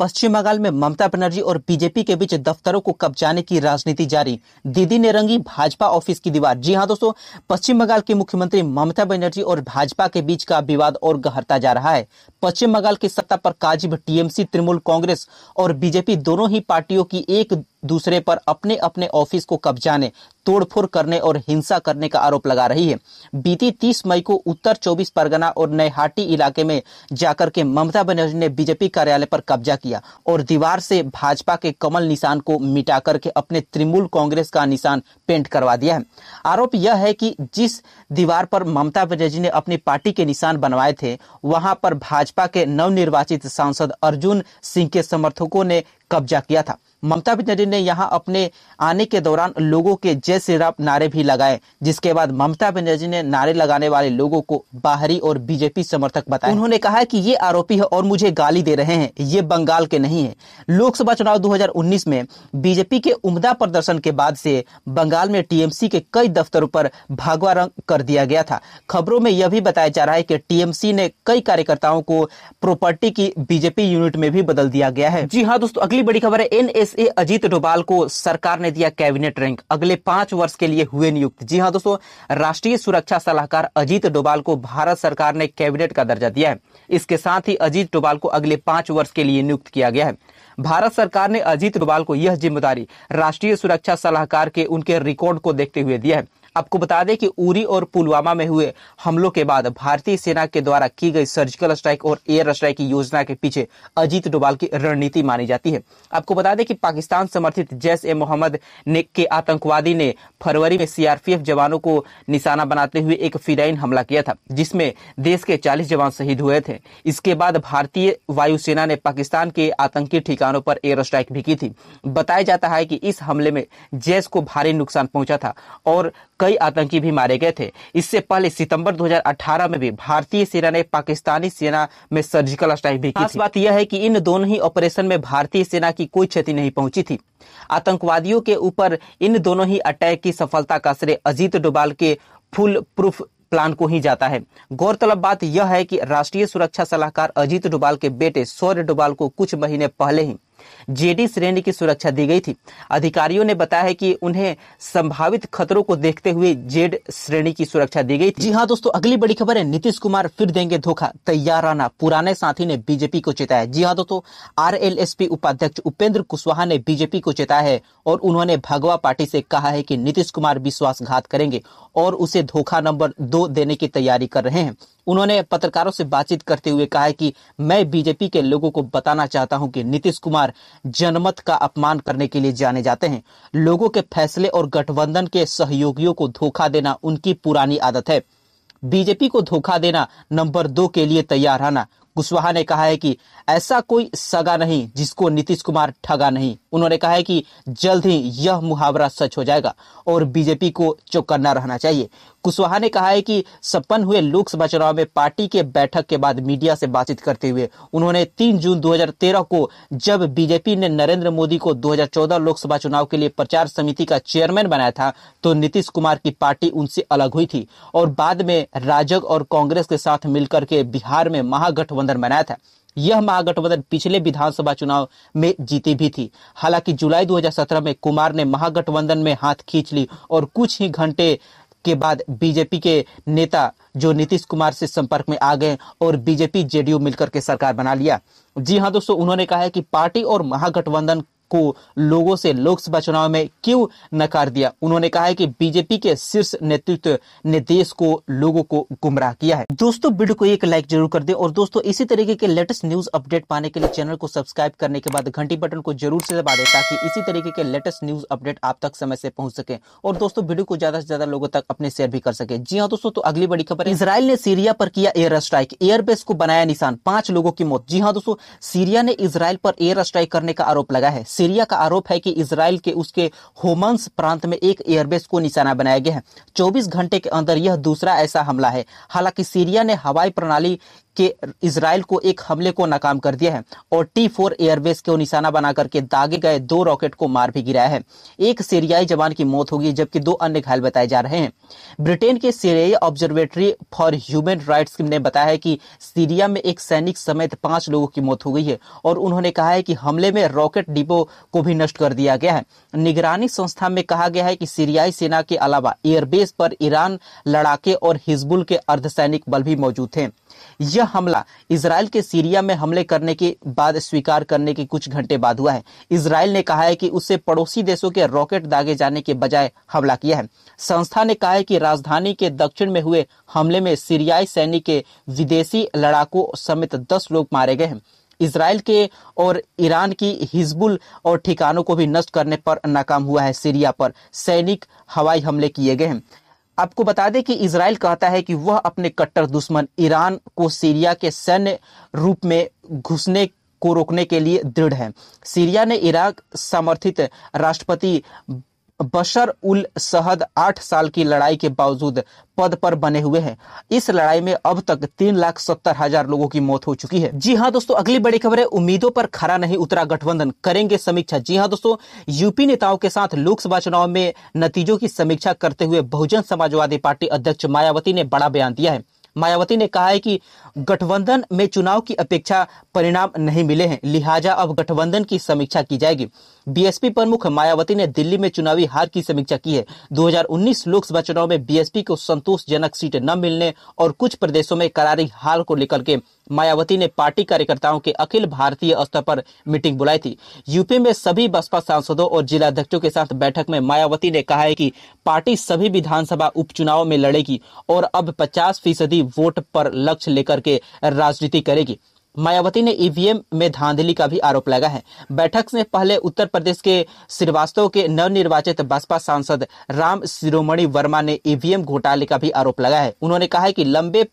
पश्चिम बंगाल में ममता बनर्जी और बीजेपी के बीच दफ्तरों को कब्जाने की राजनीति जारी दीदी ने रंगी भाजपा ऑफिस की दीवार जी हाँ दोस्तों पश्चिम बंगाल के मुख्यमंत्री ममता बनर्जी और भाजपा के बीच का विवाद और गहरता जा रहा है पश्चिम बंगाल की सत्ता पर काजिब टीएमसी तृणमूल कांग्रेस और बीजेपी दोनों ही पार्टियों की एक दूसरे पर अपने अपने ऑफिस को कब्जाने तोड़फोड़ करने और हिंसा करने का आरोप लगा रही है बीती 30 मई को उत्तर 24 परगना और नैहाटी इलाके में जाकर के ममता बनर्जी ने बीजेपी कार्यालय पर कब्जा किया और दीवार से भाजपा के कमल निशान को मिटा करके अपने तृणमूल कांग्रेस का निशान पेंट करवा दिया है आरोप यह है कि जिस दीवार पर ममता बनर्जी ने अपनी पार्टी के निशान बनवाए थे वहां पर भाजपा के नवनिर्वाचित सांसद अर्जुन सिंह के समर्थकों ने कब्जा किया था ममता बनर्जी ने यहां अपने आने के दौरान लोगों के जय श्री राम नारे भी लगाए जिसके बाद ममता बनर्जी ने नारे लगाने वाले लोगों को बाहरी और बीजेपी समर्थक बताया उन्होंने कहा कि ये आरोपी है और मुझे गाली दे रहे हैं ये बंगाल के नहीं है लोकसभा चुनाव 2019 में बीजेपी के उमदा प्रदर्शन के बाद से बंगाल में टीएमसी के कई दफ्तरों पर भागवा रंग कर दिया गया था खबरों में यह भी बताया जा रहा है कि टीएमसी ने कई कार्यकर्ताओं को प्रॉपर्टी की बीजेपी यूनिट में भी बदल दिया गया है जी हाँ दोस्तों अगले अगली बड़ी खबर है एनएसए अजीत डोभाल को सरकार ने दिया कैबिनेट रैंक अगले पांच वर्ष के लिए हुए नियुक्त जी हाँ दोस्तों राष्ट्रीय सुरक्षा सलाहकार अजीत डोभाल को भारत सरकार ने कैबिनेट का दर्जा दिया है इसके साथ ही अजीत डोभाल को अगले पांच वर्ष के लिए नियुक्त किया गया है भारत सरकार ने अजीत डोभाल को यह जिम्मेदारी राष्ट्रीय सुरक्षा सलाहकार के उनके रिकॉर्ड को देखते हुए दिया है आपको बता दें कि उरी और पुलवामा में हुए हमलों के बाद भारतीय सेना के द्वारा की गई सर्जिकल स्ट्राइक और एयर स्ट्राइक की योजना के पीछे अजीत डोभाल की रणनीति मानी जाती है आपको बता दें कि पाकिस्तान समर्थित जैश ए मोहम्मद के आतंकवादी ने फरवरी में सीआरपीएफ जवानों को निशाना बनाते हुए एक फिराइन हमला किया था जिसमें देश के चालीस जवान शहीद हुए थे इसके बाद भारतीय वायुसेना ने पाकिस्तान के आतंकी ठिकानों पर एयर स्ट्राइक भी की थी बताया जाता है कि इस हमले में जैश को भारी नुकसान पहुंचा था और कई आतंकी भी मारे गए थे इससे पहले सितंबर 2018 में भी भारतीय सेना ने पाकिस्तानी सेना में सर्जिकल स्ट्राइक भी की खास बात यह है कि इन दोनों ही ऑपरेशन में भारतीय सेना की कोई क्षति नहीं पहुंची थी आतंकवादियों के ऊपर इन दोनों ही अटैक की सफलता का श्रेय अजीत डोबाल के फुल प्रूफ प्लान को ही जाता है गौरतलब बात यह है कि राष्ट्रीय सुरक्षा सलाहकार अजीत डोबाल के बेटे सौर्य डोबाल को कुछ महीने पहले ही जेडी श्रेणी की सुरक्षा दी गई थी अधिकारियों ने बताया है कि उन्हें संभावित खतरों को देखते हुए जेड श्रेणी की सुरक्षा दी गई जी हाँ दोस्तों अगली बड़ी खबर है नीतीश कुमार फिर देंगे धोखा तैयार रहना पुराने साथी ने बीजेपी को चेताया जी हाँ दोस्तों आर उपाध्यक्ष उपेंद्र कुशवाहा ने बीजेपी को चेताया है और उन्होंने भगवा पार्टी से कहा है कि नीतीश कुमार विश्वासघात करेंगे और उसे धोखा नंबर दो देने की तैयारी कर रहे हैं उन्होंने पत्रकारों से बातचीत करते हुए कहा कि मैं बीजेपी के लोगों को बताना चाहता हूं कि नीतीश कुमार जनमत का अपमान करने के लिए जाने जाते हैं लोगों के फैसले और गठबंधन के सहयोगियों को धोखा देना उनकी पुरानी आदत है बीजेपी को धोखा देना नंबर दो के लिए तैयार आना कुशवाहा ने कहा है कि ऐसा कोई सगा नहीं जिसको नीतीश कुमार ठगा नहीं उन्होंने कहा है कि जल्द ही यह मुहावरा सच हो जाएगा और बीजेपी को चौकन्ना रहना चाहिए कुशवाहा ने कहा है कि संपन्न हुए लोकसभा चुनाव में पार्टी के बैठक के बाद मीडिया से बातचीत करते हुए उन्होंने 3 जून 2013 को जब बीजेपी ने नरेंद्र मोदी को 2014 लोकसभा चुनाव के लिए प्रचार समिति का चेयरमैन बनाया था तो नीतीश कुमार की पार्टी उनसे अलग हुई थी और बाद में राजग और कांग्रेस के साथ मिलकर के बिहार में महागठबंधन बनाया था यह महागठबंधन पिछले विधानसभा चुनाव में जीती भी थी हालांकि जुलाई 2017 में कुमार ने महागठबंधन में हाथ खींच ली और कुछ ही घंटे के बाद बीजेपी के नेता जो नीतीश कुमार से संपर्क में आ गए और बीजेपी जेडीयू मिलकर के सरकार बना लिया जी हाँ दोस्तों उन्होंने कहा है कि पार्टी और महागठबंधन को लोगों से लोकसभा चुनाव में क्यों नकार दिया उन्होंने कहा है कि बीजेपी के शीर्ष नेतृत्व ने देश को लोगों को गुमराह किया है दोस्तों वीडियो को एक लाइक जरूर कर दें और दोस्तों इसी तरीके के लेटेस्ट न्यूज अपडेट पाने के लिए चैनल को सब्सक्राइब करने के बाद घंटी बटन को जरूर से दबा दें ताकि इसी तरीके के लेटेस्ट न्यूज अपडेट आप तक समय से पहुंच सके और दोस्तों वीडियो को ज्यादा से ज्यादा लोगों तक अपने शेयर भी कर सके जी हाँ दोस्तों तो अगली बड़ी खबर इसराइल ने सीरिया पर किया एयर स्ट्राइक एयरबेस को बनाया निशान पांच लोगों की मौत जी हाँ दोस्तों सीरिया ने इसराइल पर एयर स्ट्राइक करने का आरोप लगा है सीरिया का आरोप है कि इसराइल के उसके होमंस प्रांत में एक एयरबेस को निशाना बनाया गया है चौबीस घंटे के अंदर यह दूसरा ऐसा हमला है हालांकि सीरिया ने हवाई प्रणाली कि इसराइल को एक हमले को नाकाम कर दिया है और टी फोर एयरबेस को निशाना बना करके दागे गए दो रॉकेट को मार भी गिराया है एक सीरियाई जवान की मौत होगी जबकि दो अन्य घायल बताए जा रहे हैं ब्रिटेन के सीरियाई ऑब्जर्वेटरी फॉर ह्यूमन राइट्स ने बताया है कि सीरिया में एक सैनिक समेत पांच लोगों की मौत हो गई है और उन्होंने कहा है कि हमले में रॉकेट डिपो को भी नष्ट कर दिया गया है निगरानी संस्था में कहा गया है कि सीरियाई सेना के अलावा एयरबेस पर ईरान लड़ाके और हिजबुल के अर्धसैनिक बल भी मौजूद थे यह हमला इसराइल के सीरिया में हमले करने के बाद स्वीकार करने के कुछ घंटे बाद हुआ है इसराइल ने कहा है कि उससे पड़ोसी देशों के रॉकेट दागे जाने के बजाय हमला किया है संस्था ने कहा है कि राजधानी के दक्षिण में हुए हमले में सीरियाई सैनिक के विदेशी लड़ाकों समेत दस लोग मारे गए हैं इसराइल के और ईरान की हिजबुल और ठिकानों को भी नष्ट करने पर नाकाम हुआ है सीरिया पर सैनिक हवाई हमले किए गए हैं आपको बता दें कि इसराइल कहता है कि वह अपने कट्टर दुश्मन ईरान को सीरिया के सैन्य रूप में घुसने को रोकने के लिए दृढ़ है सीरिया ने इराक समर्थित राष्ट्रपति बशर उल सहद आठ साल की लड़ाई के बावजूद पद पर बने हुए हैं इस लड़ाई में अब तक तीन लाख सत्तर हजार लोगों की मौत हो चुकी है जी हाँ दोस्तों अगली बड़ी खबर है उम्मीदों पर खरा नहीं उतरा गठबंधन करेंगे समीक्षा जी हाँ दोस्तों यूपी नेताओं के साथ लोकसभा चुनाव में नतीजों की समीक्षा करते हुए बहुजन समाजवादी पार्टी अध्यक्ष मायावती ने बड़ा बयान दिया है मायावती ने कहा है कि गठबंधन में चुनाव की अपेक्षा परिणाम नहीं मिले हैं लिहाजा अब गठबंधन की समीक्षा की जाएगी बीएसपी प्रमुख मायावती ने दिल्ली में चुनावी हार की समीक्षा की है 2019 लोकसभा चुनाव में बीएसपी को संतोषजनक सीट न मिलने और कुछ प्रदेशों में करारी हार को लेकर के मायावती ने पार्टी कार्यकर्ताओं के अखिल भारतीय स्तर पर मीटिंग बुलाई थी यूपी में सभी बसपा सांसदों और जिला अध्यक्षों के साथ बैठक में मायावती ने कहा है कि पार्टी सभी विधानसभा उपचुनाव में लड़ेगी और अब 50 फीसदी वोट पर लक्ष्य लेकर के राजनीति करेगी मायावती ने ईवीएम में धांधली का भी आरोप लगा है बैठक से पहले उत्तर प्रदेश के श्रीवास्तव के नवनिर्वाचित बसपा सांसद राम शिरोमणि वर्मा ने ईवीएम घोटाले का भी आरोप लगा है उन्होंने कहा है कि लंबे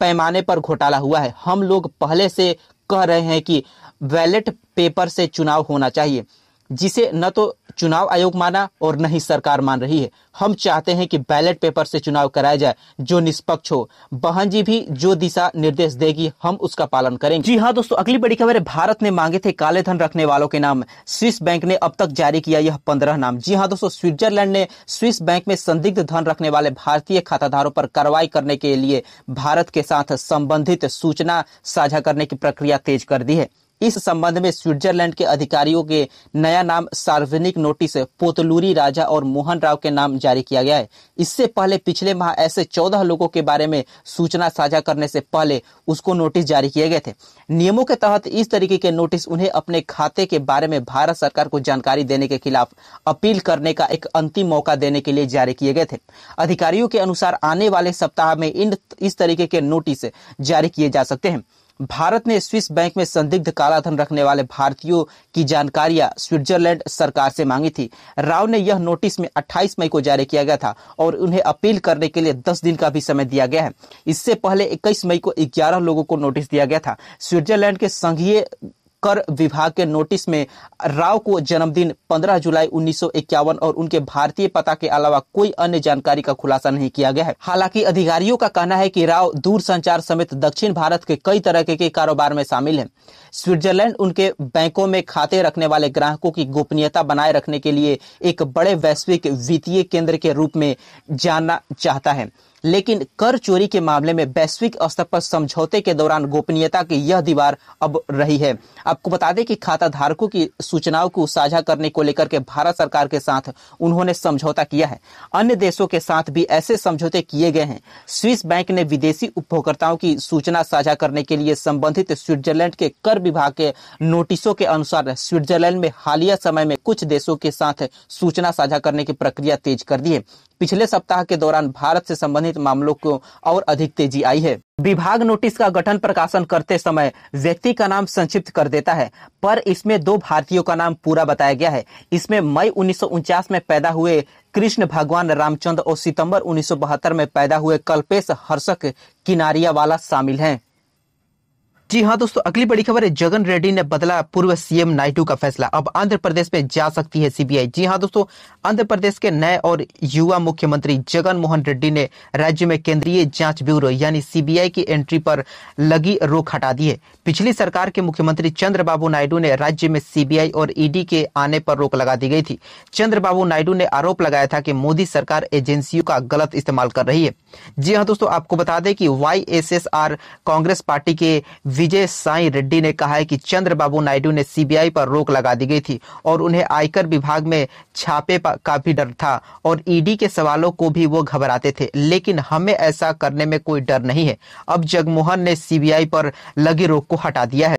पैमाने पर घोटाला हुआ है हम लोग पहले से कह रहे हैं कि बैलेट पेपर से चुनाव होना चाहिए जिसे न तो चुनाव आयोग माना और न ही सरकार मान रही है हम चाहते हैं कि बैलेट पेपर से चुनाव कराया जाए जो निष्पक्ष हो बहन जी भी जो दिशा निर्देश देगी हम उसका पालन करेंगे जी हाँ दोस्तों अगली बड़ी खबर है भारत ने मांगे थे काले धन रखने वालों के नाम स्विस बैंक ने अब तक जारी किया यह पंद्रह नाम जी हाँ दोस्तों स्विट्जरलैंड ने स्विस बैंक में संदिग्ध धन रखने वाले भारतीय खाताधारों पर कार्रवाई करने के लिए भारत के साथ संबंधित सूचना साझा करने की प्रक्रिया तेज कर दी है इस संबंध में स्विट्जरलैंड के अधिकारियों के नया नाम सार्वजनिक नोटिस पोतलूरी राजा और मोहन राव के नाम जारी किया गया है इससे पहले पिछले माह ऐसे चौदह लोगों के बारे में सूचना साझा करने से पहले उसको नोटिस जारी किए गए थे नियमों के तहत इस तरीके के नोटिस उन्हें अपने खाते के बारे में भारत सरकार को जानकारी देने के खिलाफ अपील करने का एक अंतिम मौका देने के लिए जारी किए गए थे अधिकारियों के अनुसार आने वाले सप्ताह में इन इस तरीके के नोटिस जारी किए जा सकते हैं भारत ने स्विस बैंक में संदिग्ध कालाधन रखने वाले भारतीयों की जानकारियां स्विट्जरलैंड सरकार से मांगी थी राव ने यह नोटिस में 28 मई को जारी किया गया था और उन्हें अपील करने के लिए 10 दिन का भी समय दिया गया है इससे पहले 21 मई को 11 लोगों को नोटिस दिया गया था स्विट्जरलैंड के संघीय कर विभाग के नोटिस में राव को जन्मदिन 15 जुलाई 1951 और उनके भारतीय पता के अलावा कोई अन्य जानकारी का खुलासा नहीं किया गया है हालांकि अधिकारियों का कहना है कि राव दूर संचार समेत दक्षिण भारत के कई तरह के, के कारोबार में शामिल है स्विट्जरलैंड उनके बैंकों में खाते रखने वाले ग्राहकों की गोपनीयता बनाए रखने के लिए एक बड़े वैश्विक वित्तीय केंद्र के रूप में जाना चाहता है लेकिन कर चोरी के मामले में वैश्विक स्तर पर समझौते के दौरान गोपनीयता की यह दीवार अब रही है आपको बता दें कि खाता धारकों की सूचनाओं को साझा करने को लेकर के भारत सरकार के साथ उन्होंने समझौता किया है अन्य देशों के साथ भी ऐसे समझौते किए गए हैं स्विस बैंक ने विदेशी उपभोक्ताओं की सूचना साझा करने के लिए संबंधित स्विट्जरलैंड के कर विभाग के नोटिसों के अनुसार स्विट्जरलैंड में हालिया समय में कुछ देशों के साथ सूचना साझा करने की प्रक्रिया तेज कर दी है पिछले सप्ताह के दौरान भारत से संबंधित संबंधित मामलों को और अधिक तेजी आई है विभाग नोटिस का गठन प्रकाशन करते समय व्यक्ति का नाम संक्षिप्त कर देता है पर इसमें दो भारतीयों का नाम पूरा बताया गया है इसमें मई उन्नीस में पैदा हुए कृष्ण भगवान रामचंद्र और सितंबर उन्नीस में पैदा हुए कल्पेश हर्षक किनारिया वाला शामिल हैं जी हाँ दोस्तों अगली बड़ी खबर है जगन रेड्डी ने बदला पूर्व सीएम नायडू का फैसला अब आंध्र प्रदेश में जा सकती है सीबीआई जी हाँ दोस्तों आंध्र प्रदेश के नए और युवा मुख्यमंत्री जगन मोहन रेड्डी ने राज्य में केंद्रीय जांच ब्यूरो यानी सीबीआई की एंट्री पर लगी रोक हटा दी है पिछली सरकार के मुख्यमंत्री चंद्रबाबू नायडू ने राज्य में सीबीआई और ईडी के आने पर रोक लगा दी गई थी चंद्रबाबू नायडू ने आरोप लगाया था कि मोदी सरकार एजेंसियों का गलत इस्तेमाल कर रही है जी हाँ दोस्तों आपको बता दें कि वाई कांग्रेस पार्टी के विजय साई रेड्डी ने कहा है कि चंद्रबाबू नायडू ने सीबीआई पर रोक लगा दी गई थी और उन्हें आयकर विभाग में छापे का भी डर था और ईडी के सवालों को भी वो घबराते थे लेकिन हमें ऐसा करने में कोई डर नहीं है अब जगमोहन ने सीबीआई पर लगी रोक को हटा दिया है